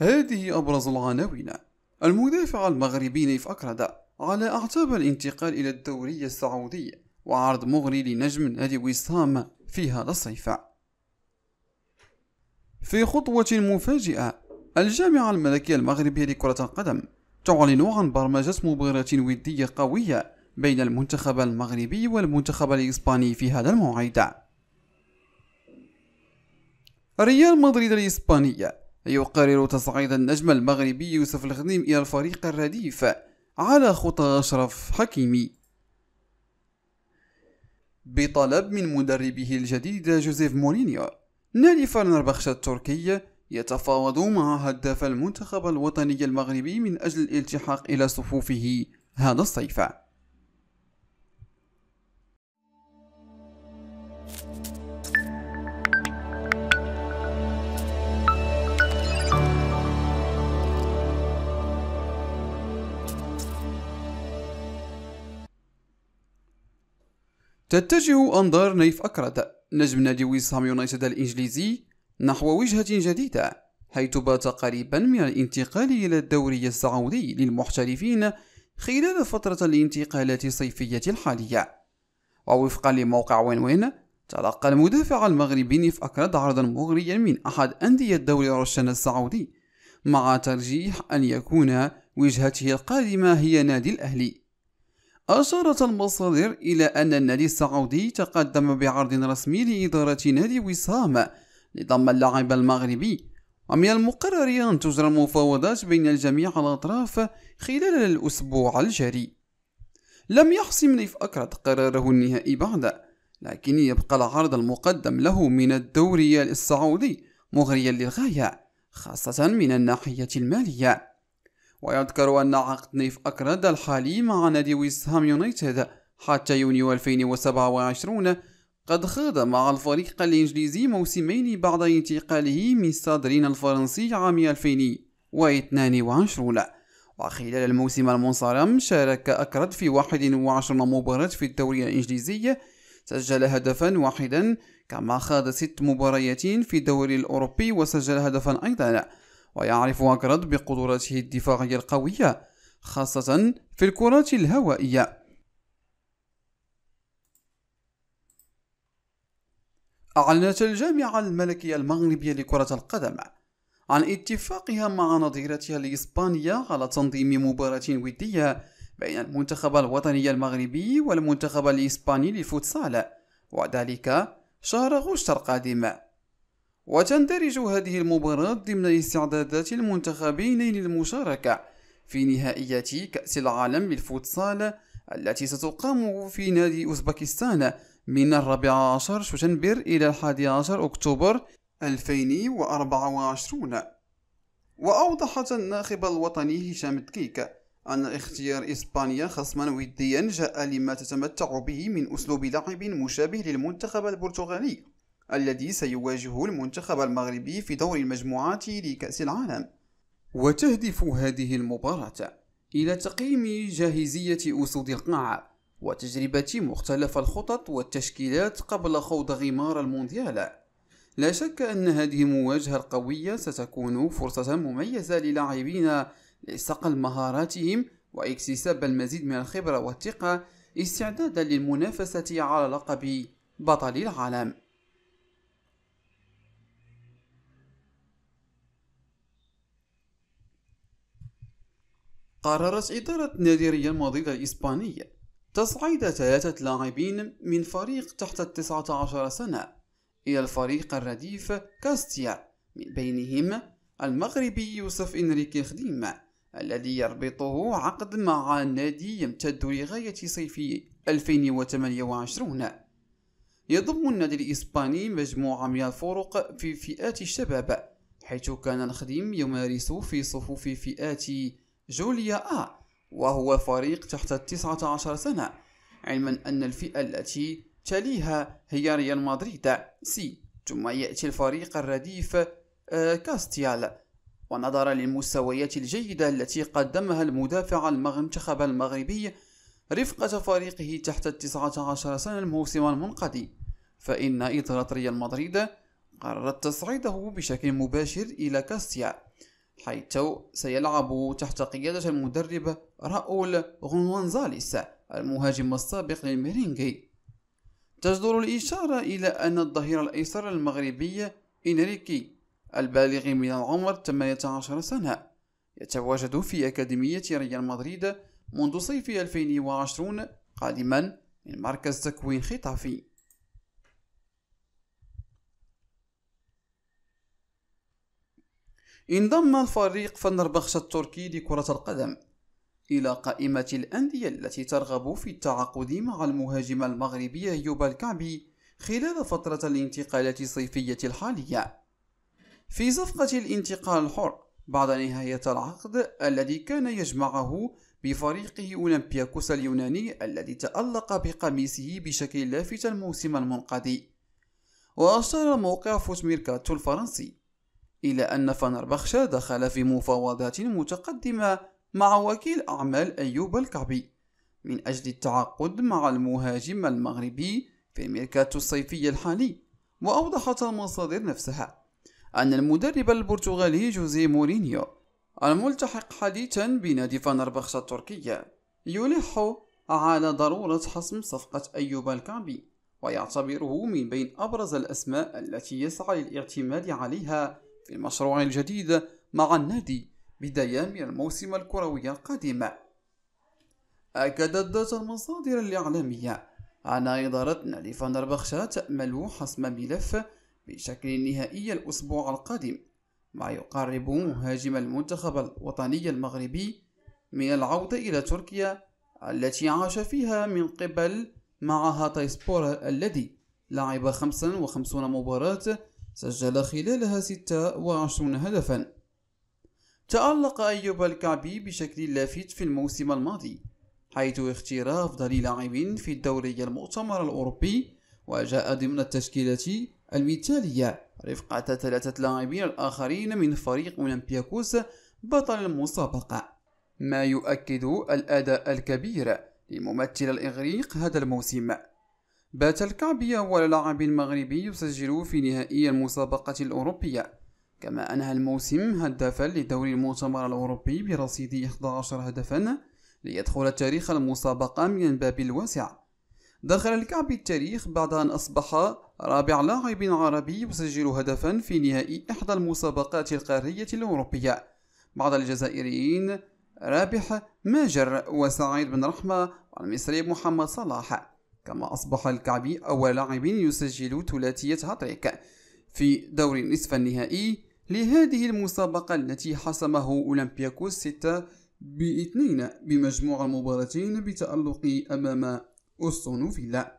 هذه أبرز العناوين المدافع المغربي نيف أكرد على أعتاب الانتقال إلى الدوري السعودي وعرض مغري لنجم نادي ويستهام في هذا الصيف في خطوة مفاجئة الجامعة الملكية المغربية لكرة القدم تعلن عن برمجة مباراة ودية قوية بين المنتخب المغربي والمنتخب الإسباني في هذا الموعد ريال مدريد الإسبانية يقرر تصعيد النجم المغربي يوسف الخديم إلى الفريق الرديف على خطى أشرف حكيمي بطلب من مدربه الجديد جوزيف مورينيو نادي فنربخشة التركي يتفاوض مع هداف المنتخب الوطني المغربي من أجل الالتحاق إلى صفوفه هذا الصيف تتجه أنظار نيف أكرد نجم نادي ويسهام يونايتد الإنجليزي نحو وجهة جديدة حيث بات قريبا من الانتقال إلى الدوري السعودي للمحترفين خلال فترة الانتقالات الصيفية الحالية ووفقا لموقع وين وين تلقى المدافع المغربي نيف أكرد عرضا مغريا من أحد أندية دوري روشن السعودي مع ترجيح أن يكون وجهته القادمة هي نادي الأهلي أشارت المصادر إلى أن النادي السعودي تقدم بعرض رسمي لإدارة نادي وسام لضم اللاعب المغربي ومن المقرر أن تجرى مفاوضات بين الجميع الأطراف خلال الأسبوع الجاري لم يحسم نيف أكرت قراره النهائي بعد لكن يبقى العرض المقدم له من الدوري السعودي مغريا للغاية خاصة من الناحية المالية ويذكر أن عقد نيف أكرد الحالي مع نادي ويست هام يونايتد حتى يونيو 2027 قد خاض مع الفريق الإنجليزي موسمين بعد انتقاله من صدرين الفرنسي عام 2022 وخلال الموسم المنصرم شارك أكرد في 21 مباراة في الدوري الإنجليزي سجل هدفا واحدا كما خاض ست مباريات في الدوري الأوروبي وسجل هدفا أيضا ويعرف أكرد بقدراته الدفاعية القوية خاصة في الكرات الهوائية أعلنت الجامعة الملكية المغربية لكرة القدم عن اتفاقها مع نظيرتها الإسبانية على تنظيم مباراة ودية بين المنتخب الوطني المغربي والمنتخب الإسباني للفوتسال وذلك شهر غشت القادم وتندرج هذه المباراة ضمن استعدادات المنتخبين للمشاركة في نهائيات كأس العالم للفوتسال التي ستقام في نادي أوزبكستان من الرابع عشر شتنبر إلى الحادي عشر أكتوبر 2024 وأوضحت الناخب الوطني هشام تكيك أن اختيار إسبانيا خصما وديا جاء لما تتمتع به من أسلوب لعب مشابه للمنتخب البرتغالي الذي سيواجه المنتخب المغربي في دور المجموعات لكأس العالم وتهدف هذه المباراة إلى تقييم جاهزية أسود القاعة وتجربة مختلف الخطط والتشكيلات قبل خوض غمار المونديال لا شك أن هذه المواجهة القوية ستكون فرصة مميزة للاعبين لصقل مهاراتهم واكتساب المزيد من الخبرة والثقة استعدادا للمنافسة على لقب بطل العالم قررت إدارة نادي ريال مدريد الإسبانية تصعيد ثلاثة لاعبين من فريق تحت التسعة عشر سنة إلى الفريق الرديف كاستيا من بينهم المغربي يوسف إنريكي خديم الذي يربطه عقد مع نادي يمتد لغاية صيف 2028 يضم النادي الإسباني مجموعة من الفرق في فئات الشباب حيث كان الخديم يمارس في صفوف فئات جوليا آ وهو فريق تحت التسعة عشر سنة علما أن الفئة التي تليها هي ريال مدريد سي ثم يأتي الفريق الرديف كاستيال ونظرا للمستويات الجيدة التي قدمها المدافع المنتخب المغربي رفقة فريقه تحت التسعة عشر سنة الموسم المنقضي فإن إدارة ريال مدريد قررت تصعيده بشكل مباشر إلى كاستيا حيث سيلعب تحت قيادة المدرب راؤول غونزاليس المهاجم السابق للميرينغي تجدر الإشارة إلى أن الظهير الأيسر المغربي إنريكي البالغ من العمر 18 سنة يتواجد في أكاديمية ريال مدريد منذ صيف 2020 قادما من مركز تكوين خطافي انضم الفريق فنربخشة التركي لكرة القدم إلى قائمة الأندية التي ترغب في التعاقد مع المهاجم المغربي أيوب الكعبي خلال فترة الانتقالات الصيفية الحالية في صفقة الانتقال الحر بعد نهاية العقد الذي كان يجمعه بفريقه أولمبياكوس اليوناني الذي تألق بقميصه بشكل لافت الموسم المنقضي وأشار موقع فوت ميركاتو الفرنسي إلى أن فنربخشة دخل في مفاوضات متقدمة مع وكيل أعمال أيوب الكعبي من أجل التعاقد مع المهاجم المغربي في الميركاتو الصيفي الحالي وأوضحت المصادر نفسها أن المدرب البرتغالي جوزي مورينيو الملتحق حديثا بنادي فنربخشة التركية يلح على ضرورة حسم صفقة أيوب الكعبي ويعتبره من بين أبرز الأسماء التي يسعى للاعتماد عليها في المشروع الجديد مع النادي بداية من الموسم الكروي القادم أكدت ذات المصادر الإعلامية أن إدارة نادي فنربخشة تأمل حسم ملف بشكل نهائي الأسبوع القادم ما يقرب مهاجم المنتخب الوطني المغربي من العودة إلى تركيا التي عاش فيها من قبل مع هاتايسبور الذي لعب 55 مباراة سجل خلالها 26 هدفا تألق أيوب الكعبي بشكل لافت في الموسم الماضي حيث اختير أفضل لاعب في الدوري المؤتمر الأوروبي وجاء ضمن التشكيلة المثالية رفقة ثلاثة لاعبين الآخرين من فريق أولمبياكوس بطل المسابقة ما يؤكد الأداء الكبير لممثل الإغريق هذا الموسم بات الكعبي أول لاعب مغربي يسجل في نهائي المسابقة الأوروبية كما أنهى الموسم هدافا لدوري المؤتمر الأوروبي برصيد 11 هدفا ليدخل تاريخ المسابقة من الباب الواسع دخل الكعبي التاريخ بعد أن أصبح رابع لاعب عربي يسجل هدفا في نهائي إحدى المسابقات القارية الأوروبية بعد الجزائريين رابح ماجر وسعيد بن رحمة والمصري محمد صلاح كما أصبح الكعبي أول لاعب يسجل ثلاثية هاتريك في دور النصف النهائي لهذه المسابقة التي حسمه أولمبياكوس 6 باثنين بمجموع المباراتين بتألق أمام أستون فيلا